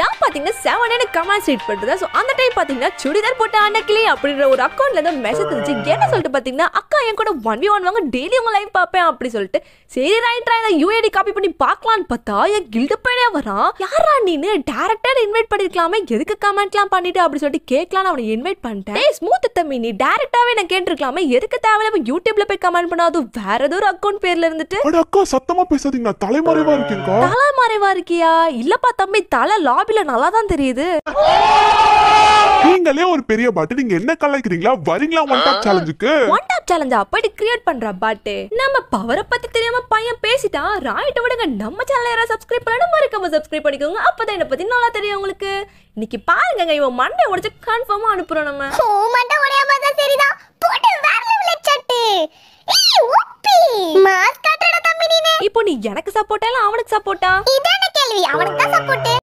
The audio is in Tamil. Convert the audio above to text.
நான் பாத்தீங்கன்னா செவன் கமெண்ட்ஸ் ரீட் பண்ணுறதா ஸோ அந்த டைம் பாத்தீங்கன்னா சுடிதார் போட்ட அன்னக்கிளி அப்படின்ற ஒரு அக்கௌண்ட்ல இருந்து மெசேஜ் இருந்துச்சு என்ன சொல்லிட்டு பாத்தீங்கன்னா அக்கா என் கூட ஒன் வி ஒன் வாங்க டெய்லி உங்க லைவ் பாப்பேன் அப்படின்னு சொல்லிட்டு சரி ரைட் ரைட்ரா யூஏடி காப்பி பண்ணி பாக்கலாம்னு பார்த்தா என் கில்டு கமெண்ட்ல வரான் யாரா நீனு டேரக்டர் இன்வைட் பண்ணிருக்கலாமே எதுக்கு கமெண்ட்லாம் பண்ணிட்டு அப்படி சொல்லிட்டு கேட்கலாம்னு அவனை இன்வைட் பண்ணிட்டேன் ஸ்மூத் தம்பி நீ டேரக்டாவே நான் கேட்டிருக்கலாமே எதுக்கு தேவையில்லாம யூடியூப்ல போய் கமெண்ட் பண்ணாதோ வேற ஏதோ ஒரு அக்கௌண்ட் பேர்ல இருந்துட்டு அக்கா சத்தமா பேசாதீங்க நான் தலைமறைவா இருக்கேன் தலைமறைவா இருக்கியா இல்லப்பா தம்பி தலை லாபில நல்லா தான் தெரியுது நீங்களே ஒரு பெரிய பாட்டு நீங்க என்ன கலாய்க்கிறீங்களா வரீங்களா ஒன் டாப் சேலஞ்சுக்கு ஒன் சேலஞ்சா அப்படி கிரியேட் பண்றா பாட்டு நம்ம பவரை பத்தி தெரியாம பையன் பேசிட்டான் ராயிட்ட விடுங்க நம்ம சேனல் யாராவது சப்ஸ்கிரைப் பண்ணணும் மறக்காம சப்ஸ்கிரைப் பண்ணிக்கோங்க அப்பதான் என்ன பத்தி நல்லா தெரியும் உங்களுக்கு இன்னைக்கு பாருங்க இவன் மண்டை உடைச்சு கன்ஃபார்மா அனுப்புறோம் நம்ம ஓ மண்டை உடையாம சரிதான் போட்டு வேற லெவல் சட்டு இப்போ நீ எனக்கு சப்போர்ட்டா இல்ல அவனுக்கு சப்போர்ட்டா இதான கேள்வி அவனுக்கு